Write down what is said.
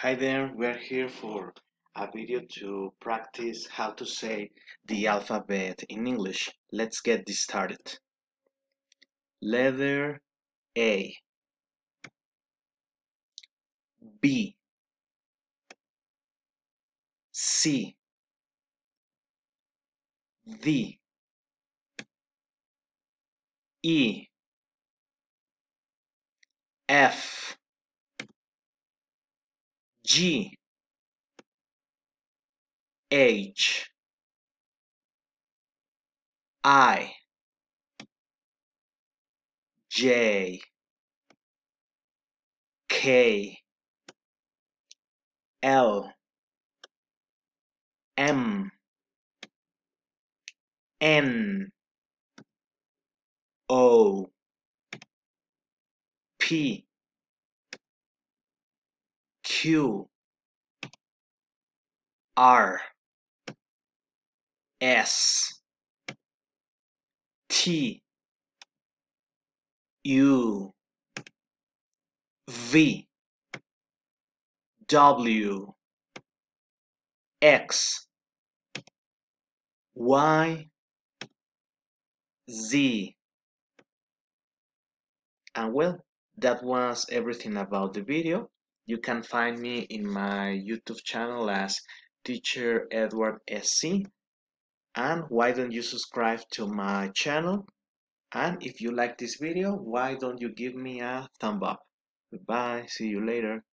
Hi there, we're here for a video to practice how to say the alphabet in English. Let's get this started. Letter A B C D E F G H I J K L M N O P Q R S T U V W X Y Z and well that was everything about the video you can find me in my YouTube channel as Teacher Edward SC. And why don't you subscribe to my channel? And if you like this video, why don't you give me a thumb up? Goodbye, see you later.